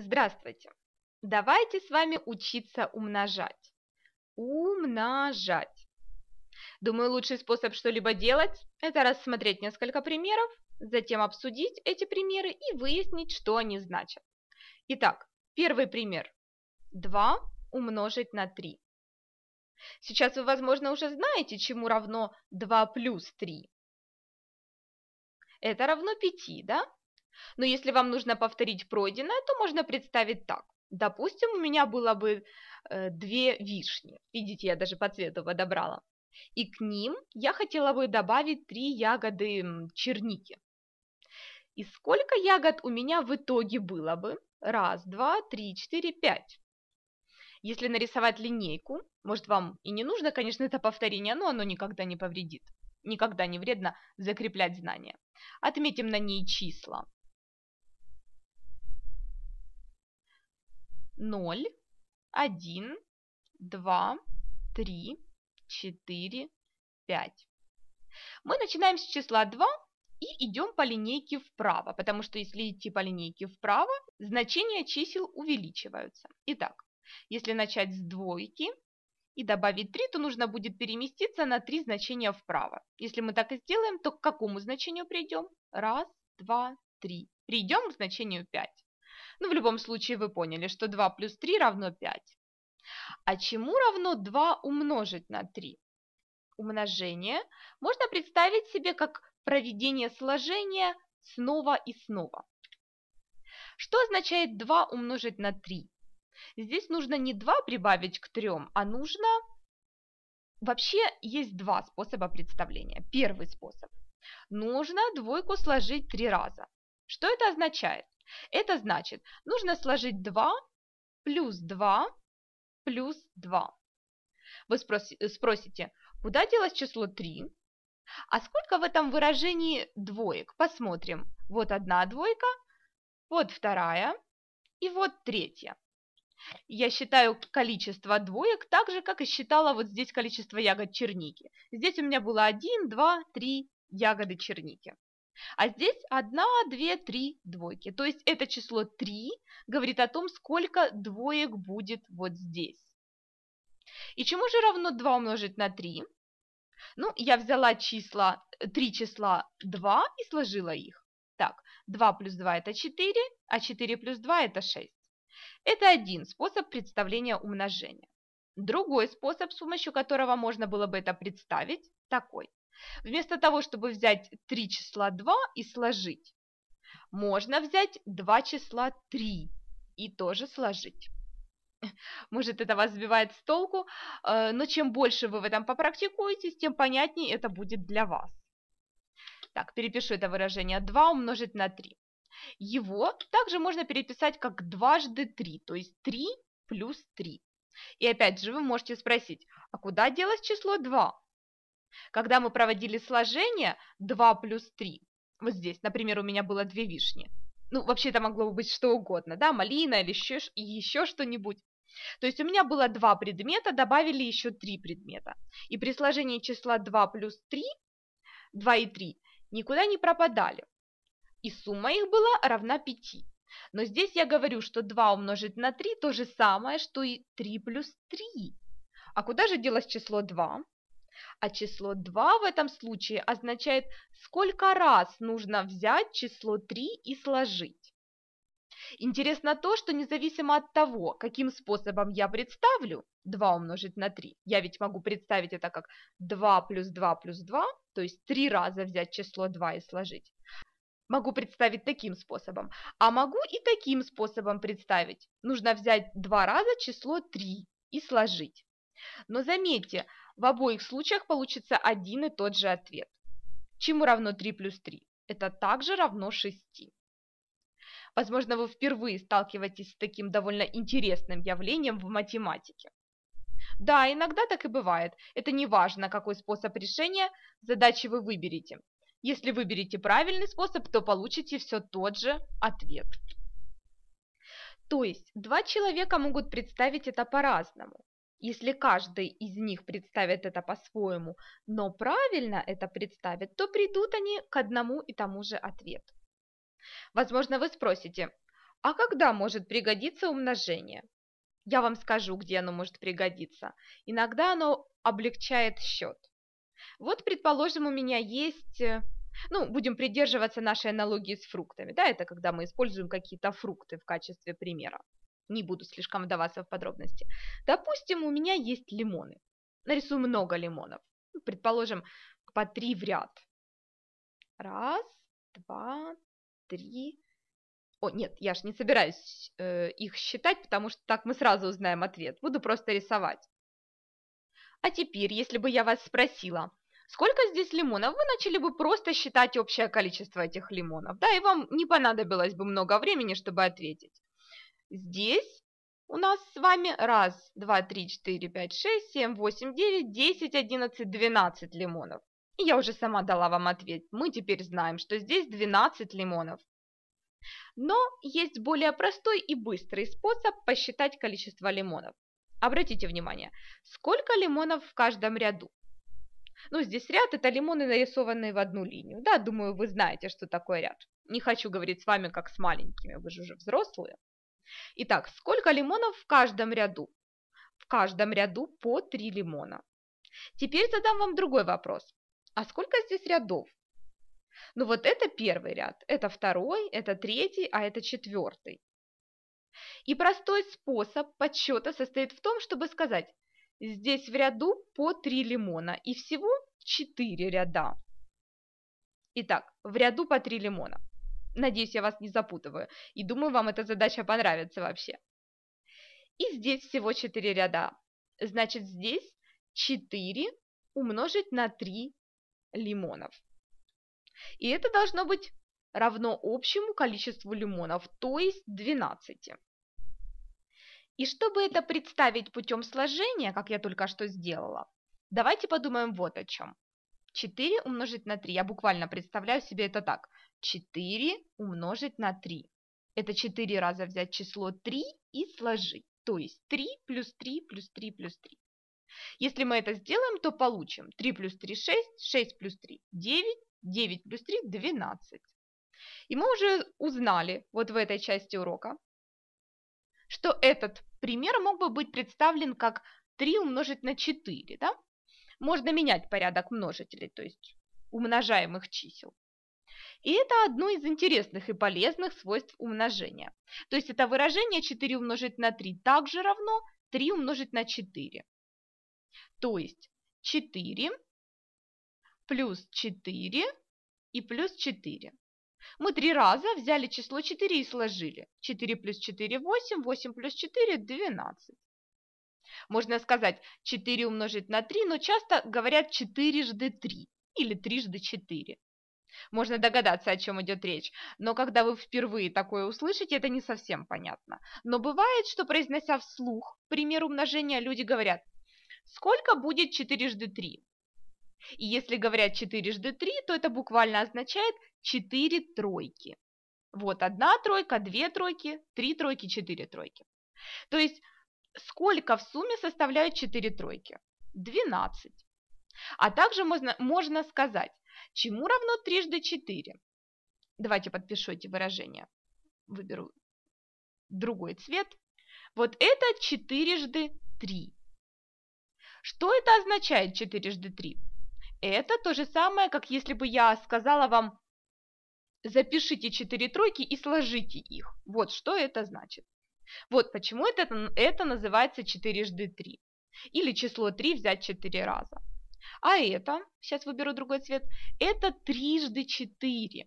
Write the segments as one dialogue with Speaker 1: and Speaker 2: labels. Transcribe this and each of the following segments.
Speaker 1: Здравствуйте! Давайте с вами учиться умножать. Умножать. Думаю, лучший способ что-либо делать – это рассмотреть несколько примеров, затем обсудить эти примеры и выяснить, что они значат. Итак, первый пример. 2 умножить на 3. Сейчас вы, возможно, уже знаете, чему равно 2 плюс 3. Это равно 5, да? Но если вам нужно повторить пройденное, то можно представить так. Допустим, у меня было бы э, две вишни. Видите, я даже по цвету подобрала. И к ним я хотела бы добавить три ягоды черники. И сколько ягод у меня в итоге было бы? Раз, два, три, четыре, пять. Если нарисовать линейку, может вам и не нужно, конечно, это повторение, но оно никогда не повредит. Никогда не вредно закреплять знания. Отметим на ней числа. 0, 1, 2, 3, 4, 5. Мы начинаем с числа 2 и идем по линейке вправо, потому что если идти по линейке вправо, значения чисел увеличиваются. Итак, если начать с двойки и добавить 3, то нужно будет переместиться на 3 значения вправо. Если мы так и сделаем, то к какому значению придем? Раз, два, три. Придем к значению 5. Ну, в любом случае, вы поняли, что 2 плюс 3 равно 5. А чему равно 2 умножить на 3? Умножение можно представить себе как проведение сложения снова и снова. Что означает 2 умножить на 3? Здесь нужно не 2 прибавить к 3, а нужно... Вообще есть два способа представления. Первый способ. Нужно двойку сложить три раза. Что это означает? Это значит, нужно сложить 2 плюс 2 плюс 2. Вы спросите, куда делось число 3? А сколько в этом выражении двоек? Посмотрим. Вот одна двойка, вот вторая и вот третья. Я считаю количество двоек так же, как и считала вот здесь количество ягод черники. Здесь у меня было 1, 2, 3 ягоды черники. А здесь 1, 2, 3 двойки. То есть это число 3 говорит о том, сколько двоек будет вот здесь. И чему же равно 2 умножить на 3? Ну, я взяла числа, 3 числа 2 и сложила их. Так, 2 плюс 2 это 4, а 4 плюс 2 это 6. Это один способ представления умножения. Другой способ, с помощью которого можно было бы это представить, такой. Вместо того, чтобы взять 3 числа 2 и сложить, можно взять 2 числа 3 и тоже сложить. Может, это вас сбивает с толку, э, но чем больше вы в этом попрактикуетесь, тем понятнее это будет для вас. Так, перепишу это выражение 2 умножить на 3. Его также можно переписать как дважды 3, то есть 3 плюс 3. И опять же вы можете спросить, а куда делось число 2? Когда мы проводили сложение 2 плюс 3, вот здесь, например, у меня было две вишни. Ну, вообще это могло быть что угодно, да, малина или еще, еще что-нибудь. То есть у меня было два предмета, добавили еще три предмета. И при сложении числа 2 плюс 3, 2 и 3, никуда не пропадали. И сумма их была равна 5. Но здесь я говорю, что 2 умножить на 3 то же самое, что и 3 плюс 3. А куда же делось число 2? а число 2 в этом случае означает, сколько раз нужно взять число 3 и сложить. Интересно то, что независимо от того, каким способом я представлю 2 умножить на 3, я ведь могу представить это как 2 плюс 2 плюс 2, то есть 3 раза взять число 2 и сложить. Могу представить таким способом. А могу и таким способом представить. Нужно взять два раза число 3 и сложить. Но заметьте, в обоих случаях получится один и тот же ответ. Чему равно 3 плюс 3? Это также равно 6. Возможно, вы впервые сталкиваетесь с таким довольно интересным явлением в математике. Да, иногда так и бывает. Это не важно, какой способ решения задачи вы выберете. Если выберете правильный способ, то получите все тот же ответ. То есть два человека могут представить это по-разному. Если каждый из них представит это по-своему, но правильно это представит, то придут они к одному и тому же ответу. Возможно, вы спросите, а когда может пригодиться умножение? Я вам скажу, где оно может пригодиться. Иногда оно облегчает счет. Вот, предположим, у меня есть... Э, ну, будем придерживаться нашей аналогии с фруктами. Да, это когда мы используем какие-то фрукты в качестве примера не буду слишком вдаваться в подробности. Допустим, у меня есть лимоны. Нарисую много лимонов. Ну, предположим, по три в ряд. Раз, два, три. О, нет, я же не собираюсь э, их считать, потому что так мы сразу узнаем ответ. Буду просто рисовать. А теперь, если бы я вас спросила, сколько здесь лимонов, вы начали бы просто считать общее количество этих лимонов, да, и вам не понадобилось бы много времени, чтобы ответить. Здесь у нас с вами 1, 2, 3, 4, 5, 6, 7, 8, 9, 10, 11, 12 лимонов. И я уже сама дала вам ответ. Мы теперь знаем, что здесь 12 лимонов. Но есть более простой и быстрый способ посчитать количество лимонов. Обратите внимание, сколько лимонов в каждом ряду? Ну, здесь ряд – это лимоны, нарисованные в одну линию. Да, думаю, вы знаете, что такое ряд. Не хочу говорить с вами, как с маленькими, вы же уже взрослые. Итак, сколько лимонов в каждом ряду? В каждом ряду по 3 лимона. Теперь задам вам другой вопрос. А сколько здесь рядов? Ну вот это первый ряд, это второй, это третий, а это четвертый. И простой способ подсчета состоит в том, чтобы сказать, здесь в ряду по 3 лимона и всего 4 ряда. Итак, в ряду по 3 лимона. Надеюсь, я вас не запутываю, и думаю, вам эта задача понравится вообще. И здесь всего 4 ряда. Значит, здесь 4 умножить на 3 лимонов. И это должно быть равно общему количеству лимонов, то есть 12. И чтобы это представить путем сложения, как я только что сделала, давайте подумаем вот о чем. 4 умножить на 3. Я буквально представляю себе это так. 4 умножить на 3. Это 4 раза взять число 3 и сложить. То есть 3 плюс 3 плюс 3 плюс 3. Если мы это сделаем, то получим 3 плюс 3 – 6, 6 плюс 3 – 9, 9 плюс 3 – 12. И мы уже узнали вот в этой части урока, что этот пример мог бы быть представлен как 3 умножить на 4. Да? Можно менять порядок множителей, то есть умножаемых чисел. И это одно из интересных и полезных свойств умножения. То есть это выражение 4 умножить на 3 также равно 3 умножить на 4. То есть 4 плюс 4 и плюс 4. Мы три раза взяли число 4 и сложили. 4 плюс 4 – 8, 8 плюс 4 – 12. Можно сказать 4 умножить на 3, но часто говорят жды 3 или жды 4. Можно догадаться, о чем идет речь, но когда вы впервые такое услышите, это не совсем понятно. Но бывает, что произнося вслух пример умножения, люди говорят «Сколько будет жды 3?» И если говорят жды 3, то это буквально означает 4 тройки. Вот одна тройка, две тройки, три тройки, четыре тройки. То есть сколько в сумме составляют 4 тройки? 12. А также можно, можно сказать, чему равно трижды 4? Давайте подпишу эти выражения. Выберу другой цвет. Вот это четырежды 3. Что это означает четырежды 3? Это то же самое, как если бы я сказала вам, запишите 4 тройки и сложите их. Вот что это значит. Вот почему это, это называется жды 3. Или число 3 взять 4 раза. А это, сейчас выберу другой цвет, это жды 4.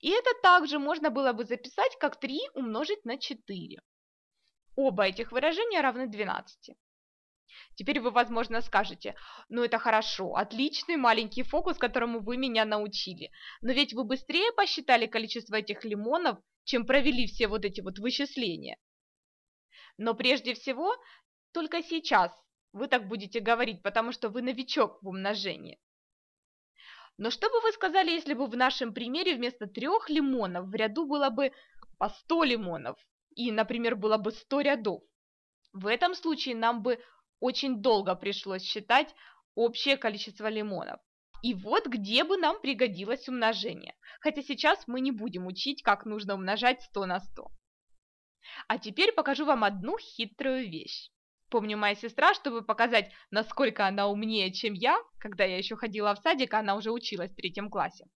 Speaker 1: И это также можно было бы записать как 3 умножить на 4. Оба этих выражения равны 12. Теперь вы, возможно, скажете, ну это хорошо, отличный маленький фокус, которому вы меня научили. Но ведь вы быстрее посчитали количество этих лимонов, чем провели все вот эти вот вычисления. Но прежде всего, только сейчас вы так будете говорить, потому что вы новичок в умножении. Но что бы вы сказали, если бы в нашем примере вместо трех лимонов в ряду было бы по 100 лимонов и, например, было бы 100 рядов? В этом случае нам бы очень долго пришлось считать общее количество лимонов. И вот где бы нам пригодилось умножение. Хотя сейчас мы не будем учить, как нужно умножать 100 на 100. А теперь покажу вам одну хитрую вещь. Помню, моя сестра, чтобы показать, насколько она умнее, чем я, когда я еще ходила в садик, а она уже училась в третьем классе,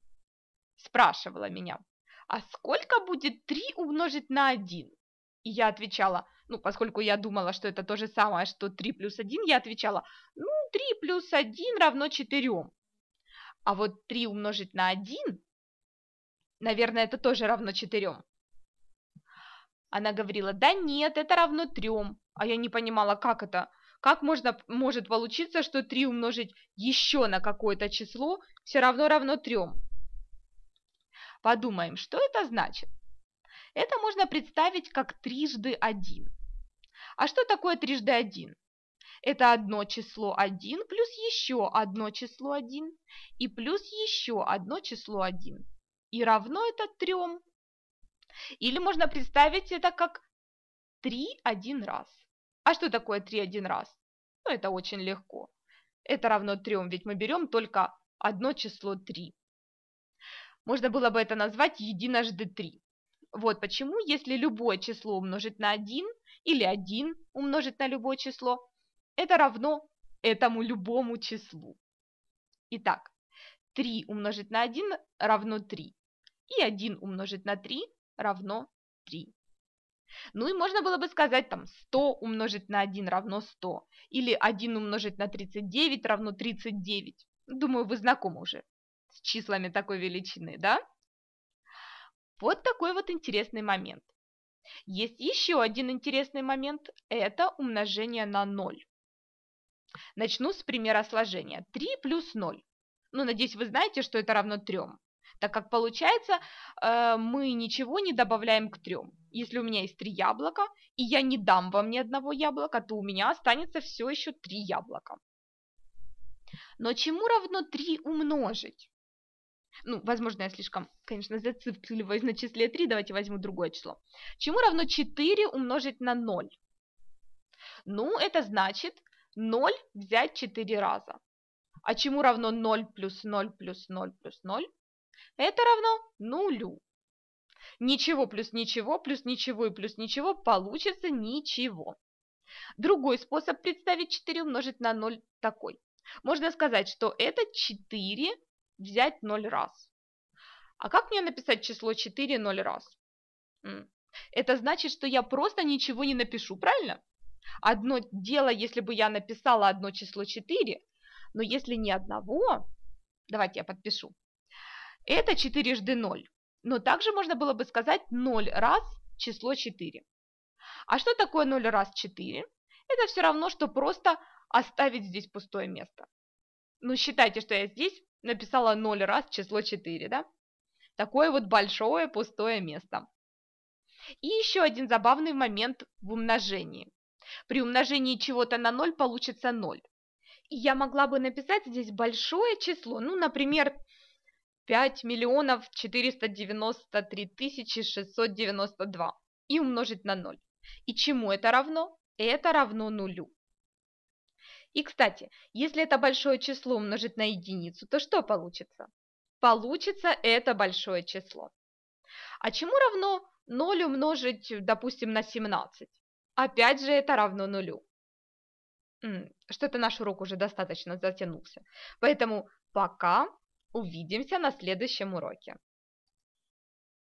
Speaker 1: спрашивала меня, а сколько будет 3 умножить на 1? И я отвечала, ну, поскольку я думала, что это то же самое, что 3 плюс 1, я отвечала, ну, 3 плюс 1 равно 4. А вот 3 умножить на 1, наверное, это тоже равно 4. Она говорила, да нет, это равно 3. А я не понимала, как это? Как можно, может получиться, что 3 умножить еще на какое-то число все равно равно 3? Подумаем, что это значит? Это можно представить как трижды 1. А что такое трижды 1? Это одно число 1 плюс еще одно число 1 и плюс еще одно число 1. И равно это 3. Или можно представить это как 3 один раз. А что такое 3 один раз? Ну, это очень легко. Это равно 3, ведь мы берем только одно число 3. Можно было бы это назвать единожды 3. Вот почему, если любое число умножить на 1 или 1 умножить на любое число, это равно этому любому числу. Итак, 3 умножить на 1 равно 3. И 1 умножить на 3 равно 3. Ну и можно было бы сказать там 100 умножить на 1 равно 100. Или 1 умножить на 39 равно 39. Думаю, вы знакомы уже с числами такой величины, да? Вот такой вот интересный момент. Есть еще один интересный момент – это умножение на 0. Начну с примера сложения. 3 плюс 0. Ну, надеюсь, вы знаете, что это равно 3. Так как получается, э, мы ничего не добавляем к 3. Если у меня есть 3 яблока, и я не дам вам ни одного яблока, то у меня останется все еще 3 яблока. Но чему равно 3 умножить? Ну, возможно, я слишком, конечно, зацикливаюсь на числе 3. Давайте возьму другое число. Чему равно 4 умножить на 0? Ну, это значит, 0 взять 4 раза. А чему равно 0 плюс 0 плюс 0 плюс 0? Это равно нулю. Ничего плюс ничего плюс ничего и плюс ничего получится ничего. Другой способ представить 4 умножить на 0 такой. Можно сказать, что это 4 взять 0 раз. А как мне написать число 4 0 раз? Это значит, что я просто ничего не напишу, правильно? Одно дело, если бы я написала одно число 4, но если ни одного, давайте я подпишу, это четырежды 0. Но также можно было бы сказать 0 раз число 4. А что такое 0 раз 4? Это все равно, что просто оставить здесь пустое место. Ну, считайте, что я здесь написала 0 раз число 4, да? Такое вот большое пустое место. И еще один забавный момент в умножении. При умножении чего-то на 0 получится 0. И я могла бы написать здесь большое число, ну, например, 5 миллионов 493 тысячи 692 и умножить на 0. И чему это равно? Это равно нулю. И, кстати, если это большое число умножить на единицу, то что получится? Получится это большое число. А чему равно 0 умножить, допустим, на 17? Опять же, это равно нулю. Что-то наш урок уже достаточно затянулся. Поэтому пока увидимся на следующем уроке.